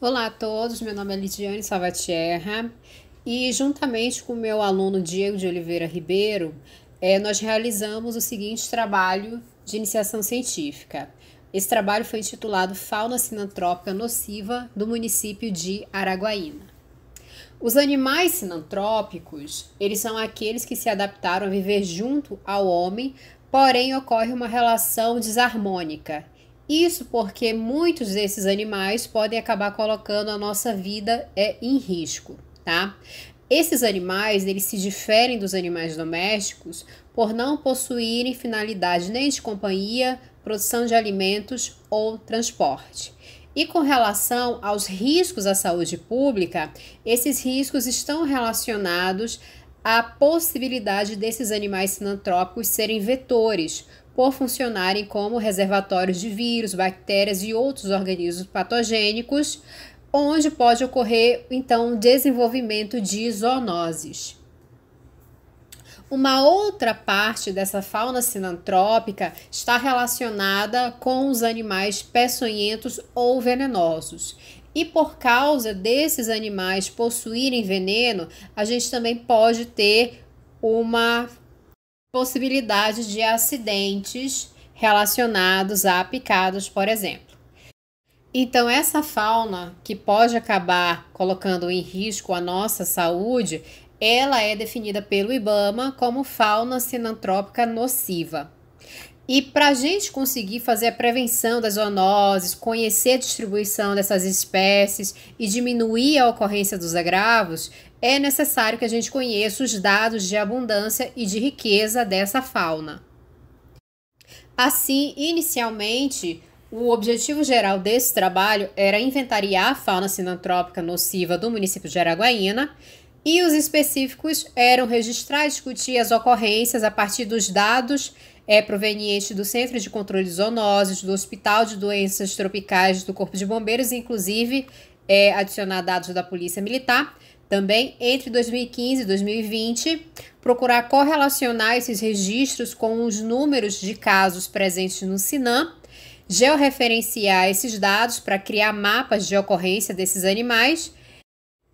Olá a todos, meu nome é Lidiane Salvatierra e juntamente com meu aluno Diego de Oliveira Ribeiro, é, nós realizamos o seguinte trabalho de iniciação científica. Esse trabalho foi intitulado Fauna Sinantrópica Nociva do município de Araguaína. Os animais sinantrópicos, eles são aqueles que se adaptaram a viver junto ao homem, porém ocorre uma relação desarmônica isso porque muitos desses animais podem acabar colocando a nossa vida é, em risco, tá? Esses animais, eles se diferem dos animais domésticos por não possuírem finalidade nem de companhia, produção de alimentos ou transporte. E com relação aos riscos à saúde pública, esses riscos estão relacionados à possibilidade desses animais sinantrópicos serem vetores, por funcionarem como reservatórios de vírus, bactérias e outros organismos patogênicos, onde pode ocorrer então o desenvolvimento de zoonoses. Uma outra parte dessa fauna sinantrópica está relacionada com os animais peçonhentos ou venenosos. E por causa desses animais possuírem veneno, a gente também pode ter uma possibilidade de acidentes relacionados a picados, por exemplo. Então, essa fauna que pode acabar colocando em risco a nossa saúde, ela é definida pelo IBAMA como fauna sinantrópica nociva. E para a gente conseguir fazer a prevenção das zoonoses, conhecer a distribuição dessas espécies e diminuir a ocorrência dos agravos, é necessário que a gente conheça os dados de abundância e de riqueza dessa fauna. Assim, inicialmente, o objetivo geral desse trabalho era inventariar a fauna sinantrópica nociva do município de Araguaína e os específicos eram registrar e discutir as ocorrências a partir dos dados é proveniente do Centro de Controle de Zoonoses, do Hospital de Doenças Tropicais do Corpo de Bombeiros, inclusive é, adicionar dados da Polícia Militar, também, entre 2015 e 2020, procurar correlacionar esses registros com os números de casos presentes no SINAM, georreferenciar esses dados para criar mapas de ocorrência desses animais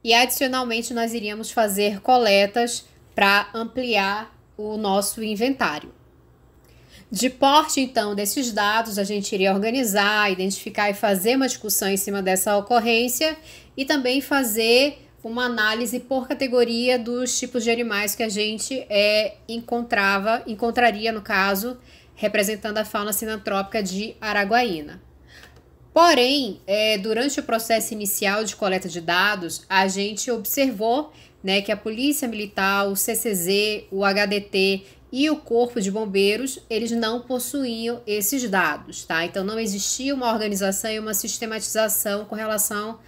e, adicionalmente, nós iríamos fazer coletas para ampliar o nosso inventário. De porte, então, desses dados, a gente iria organizar, identificar e fazer uma discussão em cima dessa ocorrência e também fazer uma análise por categoria dos tipos de animais que a gente é, encontrava, encontraria no caso, representando a fauna sinantrópica de Araguaína. Porém, é, durante o processo inicial de coleta de dados, a gente observou né, que a Polícia Militar, o CCZ, o HDT e o Corpo de Bombeiros, eles não possuíam esses dados, tá? Então, não existia uma organização e uma sistematização com relação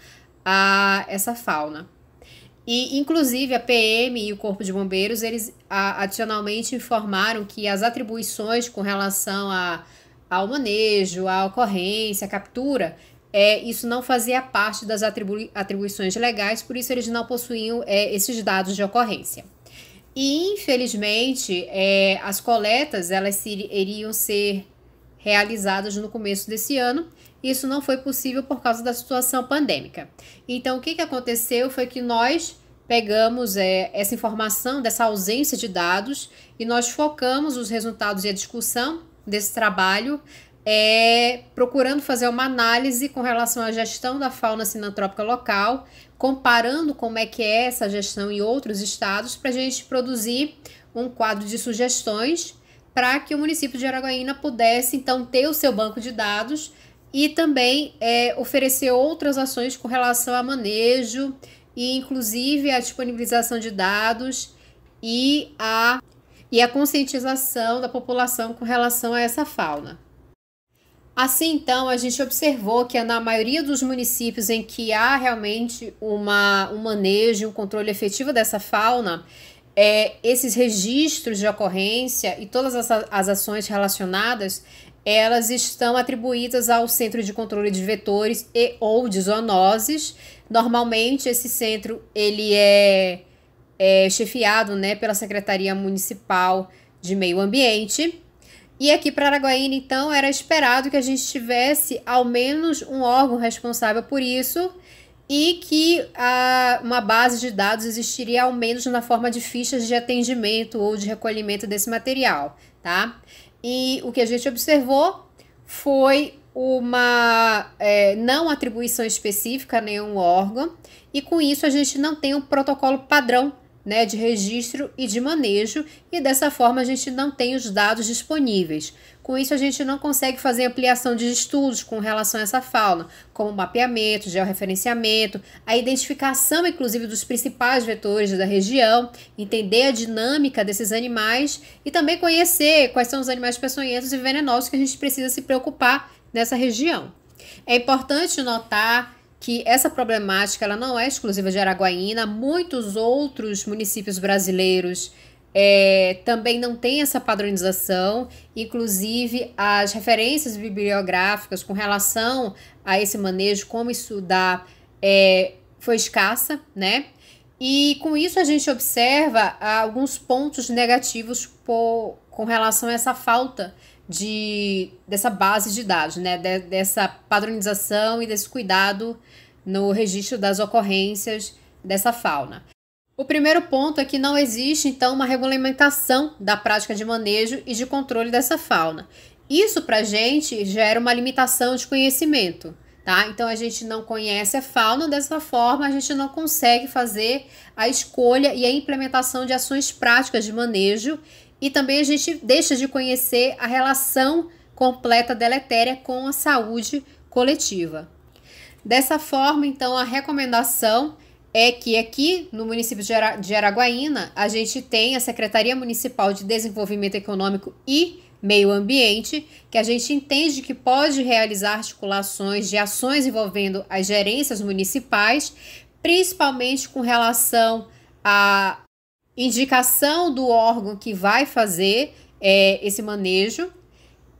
a essa fauna. E, inclusive, a PM e o Corpo de Bombeiros, eles a, adicionalmente informaram que as atribuições com relação a, ao manejo, à ocorrência, à captura, é, isso não fazia parte das atribui, atribuições legais, por isso eles não possuíam é, esses dados de ocorrência. E, infelizmente, é, as coletas, elas se, iriam ser realizadas no começo desse ano, isso não foi possível por causa da situação pandêmica. Então, o que, que aconteceu foi que nós pegamos é, essa informação dessa ausência de dados e nós focamos os resultados e a discussão desse trabalho é, procurando fazer uma análise com relação à gestão da fauna sinantrópica local, comparando como é que é essa gestão em outros estados, para a gente produzir um quadro de sugestões para que o município de Araguaína pudesse então ter o seu banco de dados e também é, oferecer outras ações com relação a manejo e inclusive a disponibilização de dados e a, e a conscientização da população com relação a essa fauna. Assim, então, a gente observou que na maioria dos municípios em que há realmente uma, um manejo, um controle efetivo dessa fauna, é, esses registros de ocorrência e todas as, as ações relacionadas, elas estão atribuídas ao Centro de Controle de Vetores e ou de Zoonoses. Normalmente esse centro ele é, é chefiado, né, pela Secretaria Municipal de Meio Ambiente. E aqui para Araguaína, então, era esperado que a gente tivesse ao menos um órgão responsável por isso e que a, ah, uma base de dados existiria ao menos na forma de fichas de atendimento ou de recolhimento desse material, tá? E o que a gente observou foi uma é, não atribuição específica a nenhum órgão, e com isso a gente não tem um protocolo padrão né, de registro e de manejo, e dessa forma a gente não tem os dados disponíveis. Com isso, a gente não consegue fazer ampliação de estudos com relação a essa fauna, como mapeamento, georreferenciamento, a identificação, inclusive, dos principais vetores da região, entender a dinâmica desses animais e também conhecer quais são os animais peçonhentos e venenosos que a gente precisa se preocupar nessa região. É importante notar que essa problemática ela não é exclusiva de Araguaína, muitos outros municípios brasileiros é, também não têm essa padronização, inclusive as referências bibliográficas com relação a esse manejo, como estudar, é, foi escassa, né? E com isso a gente observa alguns pontos negativos por, com relação a essa falta de dessa base de dados, né? De, dessa padronização e desse cuidado no registro das ocorrências dessa fauna. O primeiro ponto é que não existe, então, uma regulamentação da prática de manejo e de controle dessa fauna. Isso, para a gente, gera uma limitação de conhecimento, tá? Então, a gente não conhece a fauna dessa forma, a gente não consegue fazer a escolha e a implementação de ações práticas de manejo e também a gente deixa de conhecer a relação completa deletéria com a saúde coletiva. Dessa forma, então, a recomendação é que aqui no município de, Araguaína a gente tem a Secretaria Municipal de Desenvolvimento Econômico e Meio Ambiente, que a gente entende que pode realizar articulações de ações envolvendo as gerências municipais, principalmente com relação a indicação do órgão que vai fazer é, esse manejo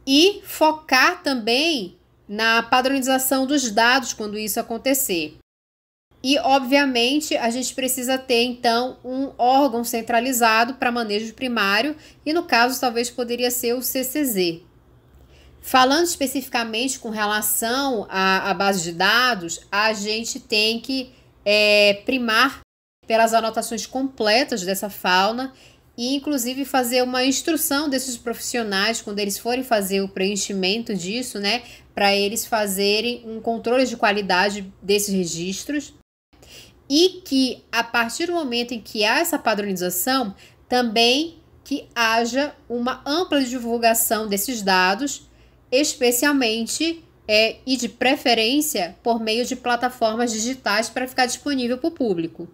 e focar também na padronização dos dados quando isso acontecer. E, obviamente, a gente precisa ter então um órgão centralizado para manejo primário, e no caso, talvez poderia ser o CCZ. Falando especificamente com relação à, à base de dados, a gente tem que é, primar pelas anotações completas dessa fauna e, inclusive, fazer uma instrução desses profissionais quando eles forem fazer o preenchimento disso, né, para eles fazerem um controle de qualidade desses registros. E que a partir do momento em que há essa padronização, também que haja uma ampla divulgação desses dados, especialmente é, e de preferência por meio de plataformas digitais para ficar disponível para o público.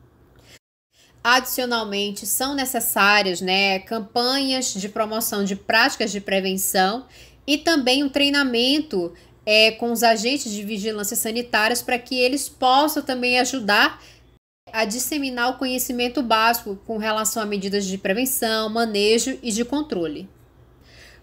Adicionalmente, são necessárias né, campanhas de promoção de práticas de prevenção e também um treinamento é, com os agentes de vigilância sanitárias para que eles possam também ajudar né, a disseminar o conhecimento básico com relação a medidas de prevenção, manejo e de controle.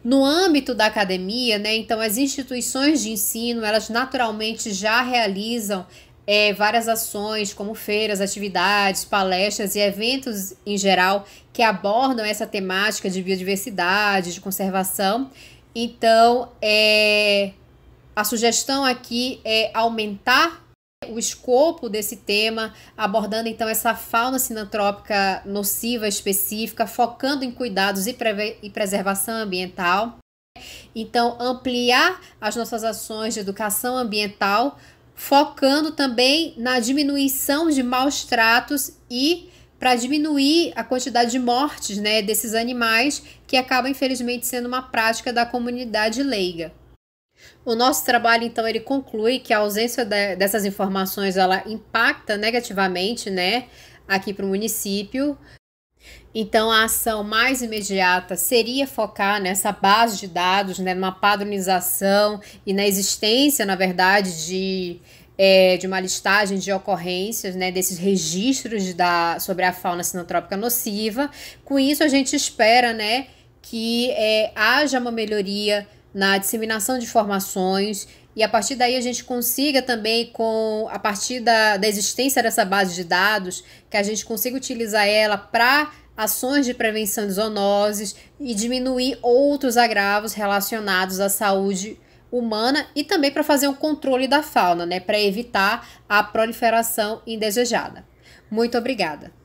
No âmbito da academia, né, então as instituições de ensino, elas naturalmente já realizam é, várias ações, como feiras, atividades, palestras e eventos em geral que abordam essa temática de biodiversidade, de conservação. Então, é, a sugestão aqui é aumentar o escopo desse tema, abordando então essa fauna sinantrópica nociva específica, focando em cuidados e, pre e preservação ambiental. Então, ampliar as nossas ações de educação ambiental focando também na diminuição de maus tratos e para diminuir a quantidade de mortes né, desses animais, que acaba infelizmente sendo uma prática da comunidade leiga. O nosso trabalho, então, ele conclui que a ausência de, dessas informações ela impacta negativamente né, aqui para o município, então, a ação mais imediata seria focar nessa base de dados, né, numa padronização e na existência, na verdade, de, é, de uma listagem de ocorrências, né, desses registros da, sobre a fauna sinotrópica nociva. Com isso, a gente espera né, que é, haja uma melhoria na disseminação de informações e a partir daí a gente consiga também, com a partir da, da existência dessa base de dados, que a gente consiga utilizar ela para ações de prevenção de zoonoses e diminuir outros agravos relacionados à saúde humana e também para fazer um controle da fauna, né, para evitar a proliferação indesejada. Muito obrigada.